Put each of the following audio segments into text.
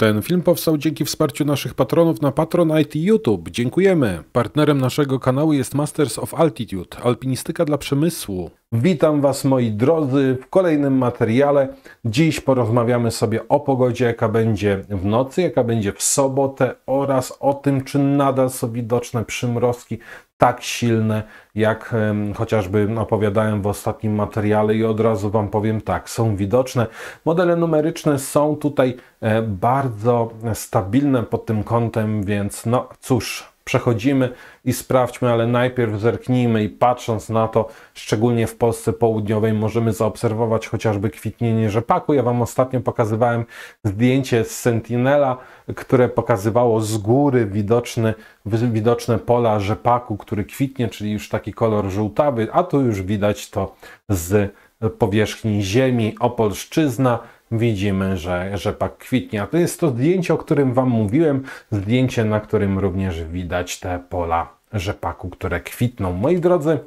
Ten film powstał dzięki wsparciu naszych patronów na Patronite i YouTube. Dziękujemy. Partnerem naszego kanału jest Masters of Altitude, alpinistyka dla przemysłu. Witam Was moi drodzy w kolejnym materiale. Dziś porozmawiamy sobie o pogodzie, jaka będzie w nocy, jaka będzie w sobotę oraz o tym, czy nadal są widoczne przymrozki tak silne, jak um, chociażby opowiadałem w ostatnim materiale i od razu Wam powiem tak, są widoczne. Modele numeryczne są tutaj e, bardzo stabilne pod tym kątem, więc no cóż, przechodzimy i sprawdźmy, ale najpierw zerknijmy i patrząc na to, szczególnie w Polsce południowej możemy zaobserwować chociażby kwitnienie rzepaku. Ja Wam ostatnio pokazywałem zdjęcie z Sentinela, które pokazywało z góry widoczny, widoczne pola rzepaku, który kwitnie, czyli już taki kolor żółtawy, a tu już widać to z powierzchni ziemi Opolszczyzna, widzimy, że rzepak kwitnie. A to jest to zdjęcie, o którym Wam mówiłem, zdjęcie, na którym również widać te pola rzepaku, które kwitną. Moi drodzy,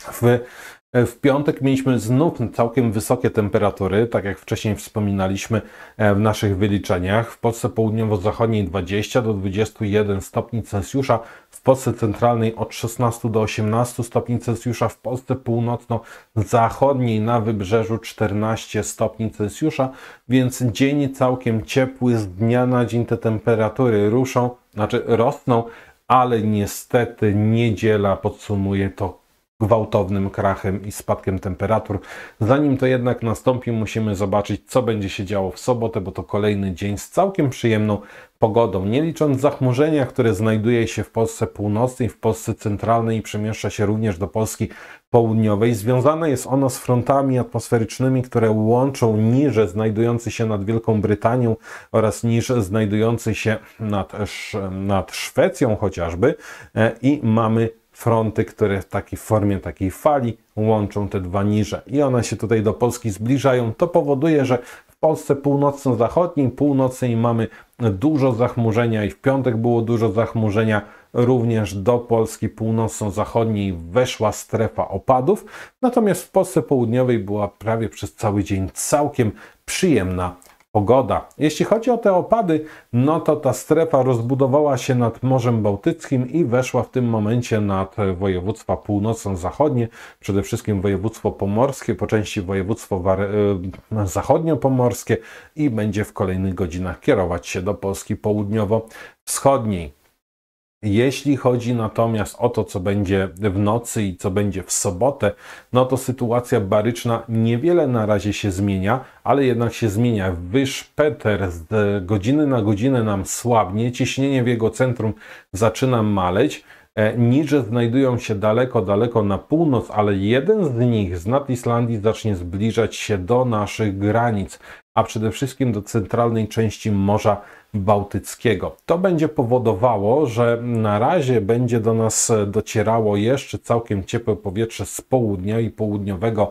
w E, w piątek mieliśmy znów całkiem wysokie temperatury, tak jak wcześniej wspominaliśmy e, w naszych wyliczeniach. W Polsce południowo-zachodniej 20 do 21 stopni Celsjusza, w Polsce centralnej od 16 do 18 stopni Celsjusza, w Polsce północno-zachodniej na wybrzeżu 14 stopni Celsjusza, więc dzień całkiem ciepły, z dnia na dzień te temperatury ruszą, znaczy rosną, ale niestety niedziela podsumuje to gwałtownym krachem i spadkiem temperatur. Zanim to jednak nastąpi, musimy zobaczyć, co będzie się działo w sobotę, bo to kolejny dzień z całkiem przyjemną pogodą. Nie licząc zachmurzenia, które znajduje się w Polsce północnej, w Polsce centralnej i przemieszcza się również do Polski południowej. Związane jest ono z frontami atmosferycznymi, które łączą niże znajdujący się nad Wielką Brytanią oraz niż znajdujący się nad, nad Szwecją chociażby e, i mamy fronty, które w takiej formie, takiej fali łączą te dwa niże i one się tutaj do Polski zbliżają. To powoduje, że w Polsce północno-zachodniej, północnej mamy dużo zachmurzenia i w piątek było dużo zachmurzenia. Również do Polski północno-zachodniej weszła strefa opadów, natomiast w Polsce południowej była prawie przez cały dzień całkiem przyjemna pogoda. Jeśli chodzi o te opady, no to ta strefa rozbudowała się nad Morzem Bałtyckim i weszła w tym momencie nad województwa północno-zachodnie, przede wszystkim województwo pomorskie, po części województwo e, zachodnio-pomorskie i będzie w kolejnych godzinach kierować się do Polski południowo-wschodniej. Jeśli chodzi natomiast o to, co będzie w nocy i co będzie w sobotę, no to sytuacja baryczna niewiele na razie się zmienia, ale jednak się zmienia. Wyż Peter z godziny na godzinę nam słabnie, ciśnienie w jego centrum zaczyna maleć. E, Niże znajdują się daleko, daleko na północ, ale jeden z nich z nad Islandii zacznie zbliżać się do naszych granic a przede wszystkim do centralnej części Morza Bałtyckiego. To będzie powodowało, że na razie będzie do nas docierało jeszcze całkiem ciepłe powietrze z południa i południowego,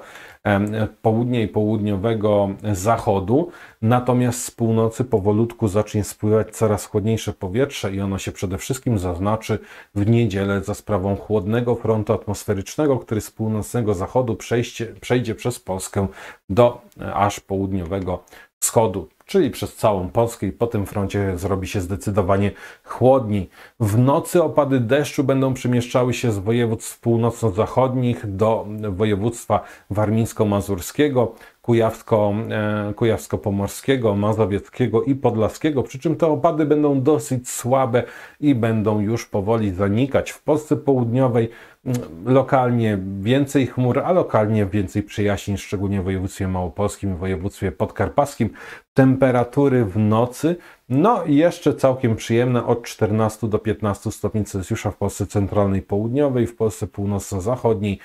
południa i południowego zachodu, natomiast z północy powolutku zacznie spływać coraz chłodniejsze powietrze i ono się przede wszystkim zaznaczy w niedzielę za sprawą chłodnego frontu atmosferycznego, który z północnego zachodu przejście, przejdzie przez Polskę do e, aż południowego wschodu czyli przez całą Polskę i po tym froncie zrobi się zdecydowanie chłodniej. W nocy opady deszczu będą przemieszczały się z województw północno-zachodnich do województwa warmińsko-mazurskiego, kujawsko, e, kujawsko-pomorskiego, mazowieckiego i podlaskiego, przy czym te opady będą dosyć słabe i będą już powoli zanikać. W Polsce południowej mm, lokalnie więcej chmur, a lokalnie więcej przyjaźni, szczególnie w województwie małopolskim i województwie podkarpackim temperatury w nocy no i jeszcze całkiem przyjemne od 14 do 15 stopni Celsjusza w Polsce centralnej i południowej, w Polsce północno-zachodniej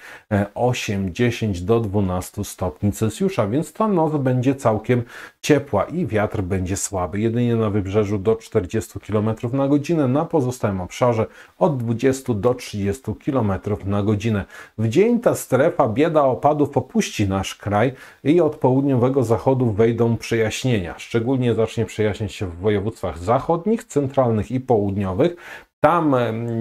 8, e, 10 do 12 stopni Celsjusza, więc ta noc będzie całkiem ciepła i wiatr będzie słaby. Jedynie na wybrzeżu do 40 km na godzinę, na pozostałym obszarze od 20 do 30 km na godzinę. W dzień ta strefa bieda opadów opuści nasz kraj i od południowego zachodu wejdą przejaśnienia. Szczególnie zacznie przejaśniać się w województwie województwach zachodnich, centralnych i południowych. Tam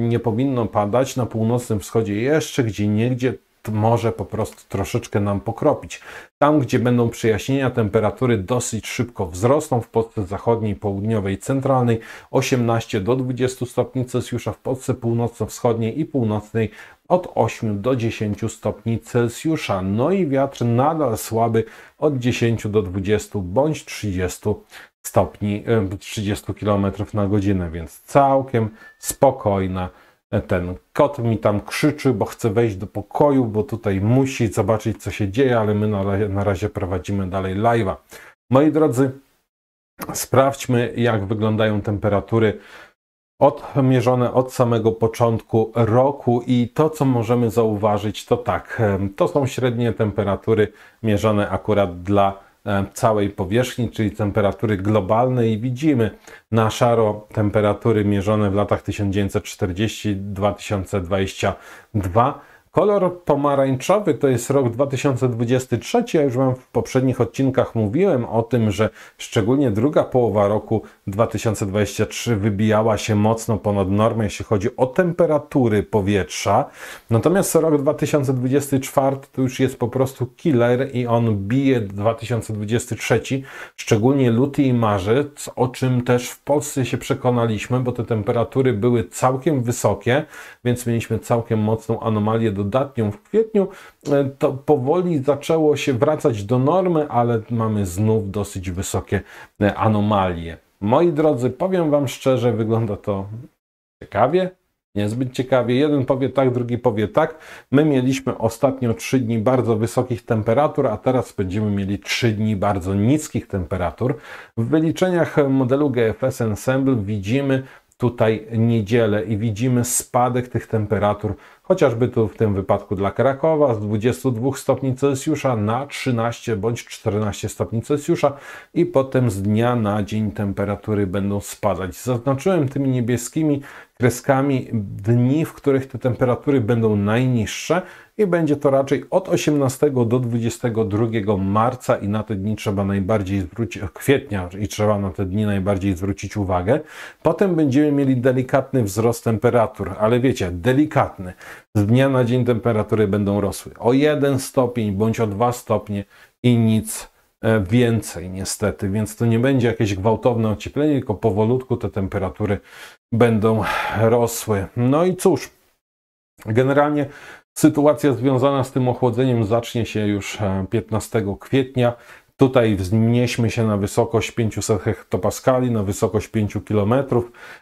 nie powinno padać, na północnym wschodzie jeszcze gdzie niegdzie może po prostu troszeczkę nam pokropić. Tam, gdzie będą przyjaśnienia, temperatury dosyć szybko wzrosną w Polsce zachodniej, południowej, centralnej 18 do 20 stopni Celsjusza, w Polsce północno-wschodniej i północnej od 8 do 10 stopni Celsjusza. No i wiatr nadal słaby od 10 do 20 bądź 30 stopni 30 km na godzinę, więc całkiem spokojna. E, ten kot mi tam krzyczy, bo chce wejść do pokoju, bo tutaj musi zobaczyć, co się dzieje, ale my na, na razie prowadzimy dalej live'a. Moi drodzy, sprawdźmy, jak wyglądają temperatury odmierzone od samego początku roku i to, co możemy zauważyć, to tak, to są średnie temperatury mierzone akurat dla E, całej powierzchni, czyli temperatury globalnej i widzimy na szaro temperatury mierzone w latach 1940-2022 Kolor pomarańczowy to jest rok 2023. Ja już Wam w poprzednich odcinkach mówiłem o tym, że szczególnie druga połowa roku 2023 wybijała się mocno ponad normę, jeśli chodzi o temperatury powietrza. Natomiast rok 2024 to już jest po prostu killer i on bije 2023, szczególnie luty i marzec, o czym też w Polsce się przekonaliśmy, bo te temperatury były całkiem wysokie, więc mieliśmy całkiem mocną anomalię do dodatnią w kwietniu, e, to powoli zaczęło się wracać do normy, ale mamy znów dosyć wysokie e, anomalie. Moi drodzy, powiem Wam szczerze, wygląda to ciekawie, niezbyt ciekawie. Jeden powie tak, drugi powie tak. My mieliśmy ostatnio 3 dni bardzo wysokich temperatur, a teraz będziemy mieli 3 dni bardzo niskich temperatur. W wyliczeniach modelu GFS Ensemble widzimy tutaj niedzielę i widzimy spadek tych temperatur chociażby tu w tym wypadku dla Krakowa z 22 stopni Celsjusza na 13 bądź 14 stopni Celsjusza i potem z dnia na dzień temperatury będą spadać. Zaznaczyłem tymi niebieskimi kreskami dni, w których te temperatury będą najniższe, i będzie to raczej od 18 do 22 marca i na te dni trzeba najbardziej zwrócić, kwietnia i trzeba na te dni najbardziej zwrócić uwagę. Potem będziemy mieli delikatny wzrost temperatur, ale wiecie, delikatny. Z dnia na dzień temperatury będą rosły o 1 stopień bądź o 2 stopnie i nic e, więcej niestety, więc to nie będzie jakieś gwałtowne ocieplenie, tylko powolutku te temperatury będą rosły. No i cóż, Generalnie sytuacja związana z tym ochłodzeniem zacznie się już 15 e, kwietnia. Tutaj wznieśmy się na wysokość 500 hektopaskali, na wysokość 5 km.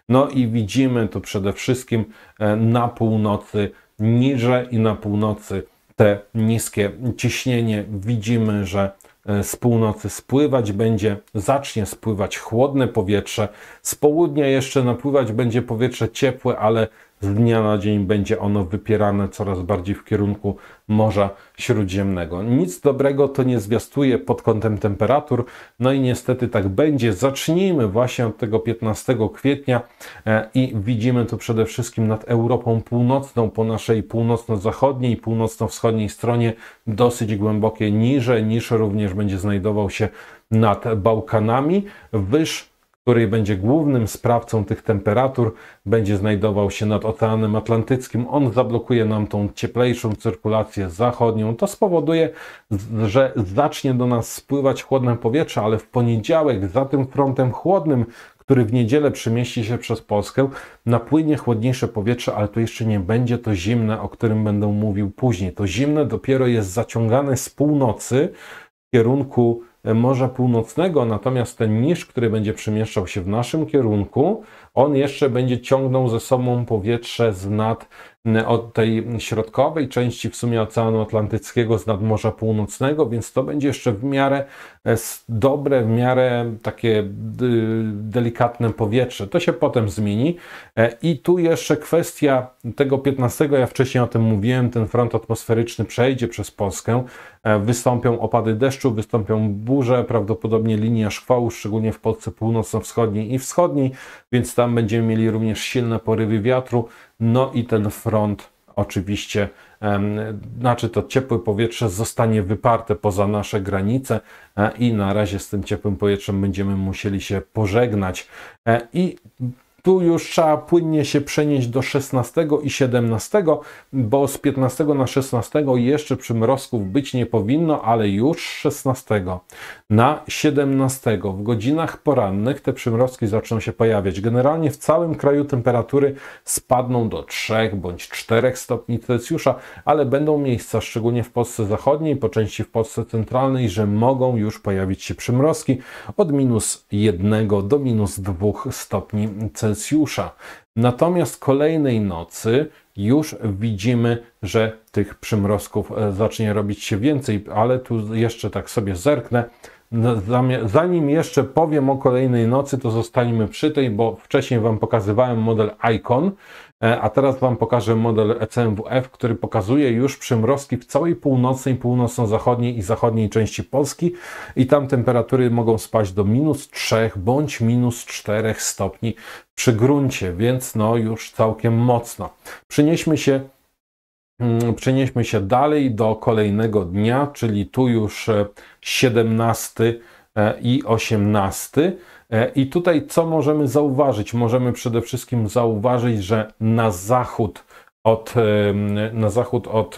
No i widzimy to przede wszystkim e, na północy niżej i na północy te niskie ciśnienie. Widzimy, że e, z północy spływać będzie, zacznie spływać chłodne powietrze. Z południa jeszcze napływać będzie powietrze ciepłe, ale z dnia na dzień będzie ono wypierane coraz bardziej w kierunku Morza Śródziemnego. Nic dobrego to nie zwiastuje pod kątem temperatur, no i niestety tak będzie. Zacznijmy właśnie od tego 15 kwietnia e, i widzimy to przede wszystkim nad Europą Północną, po naszej północno-zachodniej, północno-wschodniej stronie dosyć głębokie niże, niż również będzie znajdował się nad Bałkanami, wyż której będzie głównym sprawcą tych temperatur, będzie znajdował się nad Oceanem Atlantyckim. On zablokuje nam tą cieplejszą cyrkulację zachodnią. To spowoduje, że zacznie do nas spływać chłodne powietrze, ale w poniedziałek za tym frontem chłodnym, który w niedzielę przemieści się przez Polskę, napłynie chłodniejsze powietrze, ale to jeszcze nie będzie to zimne, o którym będę mówił później. To zimne dopiero jest zaciągane z północy w kierunku Morza Północnego, natomiast ten niż, który będzie przemieszczał się w naszym kierunku, on jeszcze będzie ciągnął ze sobą powietrze z nad od tej środkowej części w sumie Oceanu Atlantyckiego z nadmorza północnego, więc to będzie jeszcze w miarę e, dobre, w miarę takie y, delikatne powietrze. To się potem zmieni. E, I tu jeszcze kwestia tego 15, ja wcześniej o tym mówiłem, ten front atmosferyczny przejdzie przez Polskę, e, wystąpią opady deszczu, wystąpią burze, prawdopodobnie linia szkwału, szczególnie w Polsce północno-wschodniej i wschodniej, więc ta tam będziemy mieli również silne porywy wiatru, no i ten front oczywiście, znaczy to ciepłe powietrze zostanie wyparte poza nasze granice e, i na razie z tym ciepłym powietrzem będziemy musieli się pożegnać. E, I tu już trzeba płynnie się przenieść do 16 i 17, bo z 15 na 16 jeszcze przymrozków być nie powinno, ale już 16 na 17 w godzinach porannych te przymrozki zaczną się pojawiać. Generalnie w całym kraju temperatury spadną do 3 bądź 4 stopni Celsjusza, ale będą miejsca, szczególnie w Polsce Zachodniej, po części w Polsce Centralnej, że mogą już pojawić się przymrozki od minus 1 do minus 2 stopni Celsjusza. Celsjusza. Natomiast kolejnej nocy już widzimy, że tych przymrozków e, zacznie robić się więcej, ale tu jeszcze tak sobie zerknę. No, zanim jeszcze powiem o kolejnej nocy, to zostańmy przy tej, bo wcześniej Wam pokazywałem model Icon, e, a teraz Wam pokażę model ECMWF, który pokazuje już przymrozki w całej północnej, północno-zachodniej i zachodniej części Polski i tam temperatury mogą spaść do minus 3 bądź minus 4 stopni przy gruncie, więc no już całkiem mocno. Przynieśmy się Mm, przenieśmy się dalej do kolejnego dnia, czyli tu już 17 e, e, i 18. E, I tutaj co możemy zauważyć? Możemy przede wszystkim zauważyć, że na zachód od, na zachód od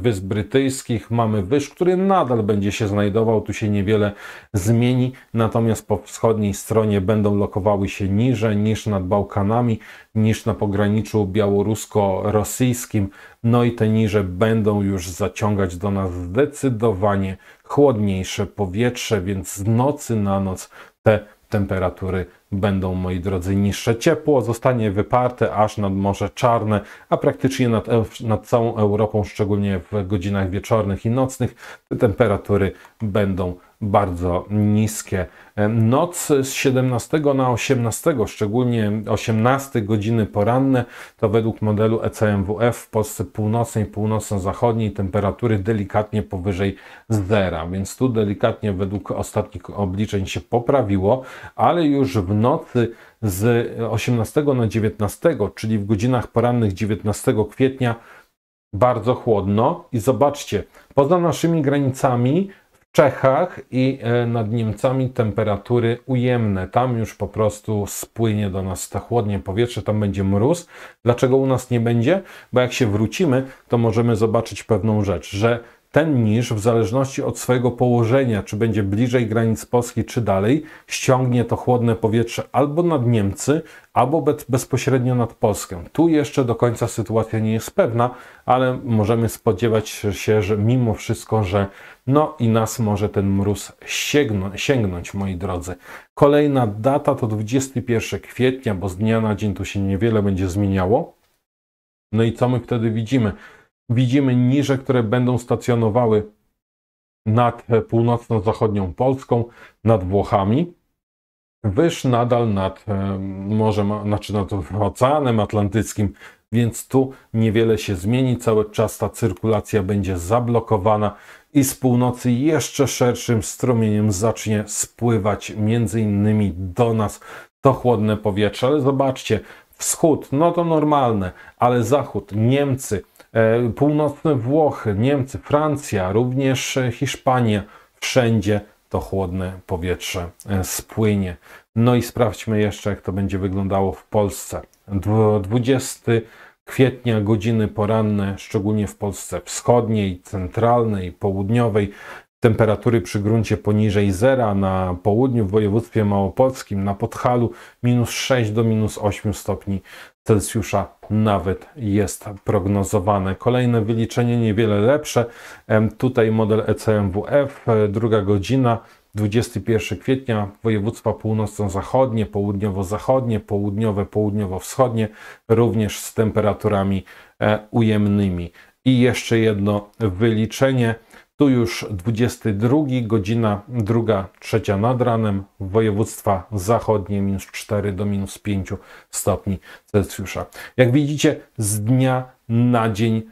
Wysp Brytyjskich mamy wyż, który nadal będzie się znajdował, tu się niewiele zmieni, natomiast po wschodniej stronie będą lokowały się niżej niż nad Bałkanami, niż na pograniczu białorusko-rosyjskim, no i te niże będą już zaciągać do nas zdecydowanie chłodniejsze powietrze, więc z nocy na noc te temperatury Będą, moi drodzy, niższe ciepło, zostanie wyparte aż nad Morze Czarne, a praktycznie nad, nad całą Europą, szczególnie w godzinach wieczornych i nocnych, te temperatury będą bardzo niskie. Noc z 17 na 18, szczególnie 18 godziny poranne, to według modelu ECMWF w Polsce północnej, północno-zachodniej temperatury delikatnie powyżej zera, więc tu delikatnie według ostatnich obliczeń się poprawiło, ale już w nocy z 18 na 19, czyli w godzinach porannych 19 kwietnia, bardzo chłodno. I zobaczcie, poza naszymi granicami w Czechach i e, nad Niemcami temperatury ujemne. Tam już po prostu spłynie do nas to chłodnie powietrze, tam będzie mróz. Dlaczego u nas nie będzie? Bo jak się wrócimy, to możemy zobaczyć pewną rzecz, że ten niż w zależności od swojego położenia, czy będzie bliżej granic Polski, czy dalej, ściągnie to chłodne powietrze albo nad Niemcy, albo bezpośrednio nad Polskę. Tu jeszcze do końca sytuacja nie jest pewna, ale możemy spodziewać się, że mimo wszystko, że no i nas może ten mróz sięgnąć, moi drodzy. Kolejna data to 21 kwietnia, bo z dnia na dzień tu się niewiele będzie zmieniało. No i co my wtedy widzimy? Widzimy niże, które będą stacjonowały nad e, północno-zachodnią Polską, nad Włochami, wyż nadal nad e, Morzem, znaczy nad Oceanem Atlantyckim, więc tu niewiele się zmieni. Cały czas ta cyrkulacja będzie zablokowana i z północy jeszcze szerszym strumieniem zacznie spływać między innymi do nas to chłodne powietrze. Ale zobaczcie, wschód, no to normalne, ale zachód, Niemcy, E, północne Włochy, Niemcy, Francja, również e, Hiszpania, wszędzie to chłodne powietrze e, spłynie. No i sprawdźmy jeszcze, jak to będzie wyglądało w Polsce. 20 kwietnia godziny poranne, szczególnie w Polsce wschodniej, centralnej, południowej, temperatury przy gruncie poniżej zera na południu w województwie małopolskim, na Podhalu minus 6 do minus 8 stopni Celsjusza nawet jest prognozowane. Kolejne wyliczenie niewiele lepsze. Tutaj model ECMWF, e, druga godzina 21 kwietnia województwa północno-zachodnie, południowo-zachodnie, południowe, południowo-wschodnie, również z temperaturami e, ujemnymi. I jeszcze jedno wyliczenie tu już 22, godzina 2, 3 nad ranem, województwa zachodnie minus 4 do minus 5 stopni Celsjusza. Jak widzicie, z dnia na dzień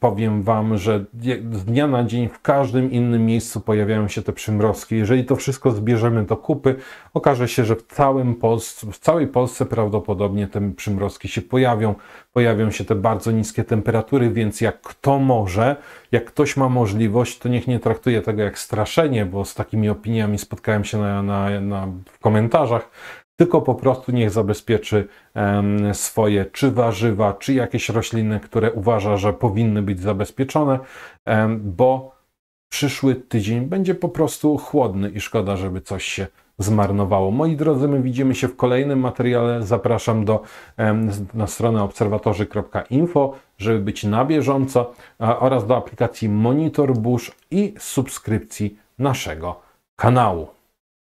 powiem Wam, że z dnia na dzień w każdym innym miejscu pojawiają się te przymrozki. Jeżeli to wszystko zbierzemy do kupy, okaże się, że w, całym Polsce, w całej Polsce prawdopodobnie te przymrozki się pojawią. Pojawią się te bardzo niskie temperatury, więc jak kto może, jak ktoś ma możliwość, to niech nie traktuje tego jak straszenie, bo z takimi opiniami spotkałem się na, na, na w komentarzach, tylko po prostu niech zabezpieczy swoje czy warzywa, czy jakieś rośliny, które uważa, że powinny być zabezpieczone, bo przyszły tydzień będzie po prostu chłodny i szkoda, żeby coś się zmarnowało. Moi drodzy, my widzimy się w kolejnym materiale. Zapraszam do, na stronę obserwatorzy.info, żeby być na bieżąco oraz do aplikacji Monitor Burz i subskrypcji naszego kanału.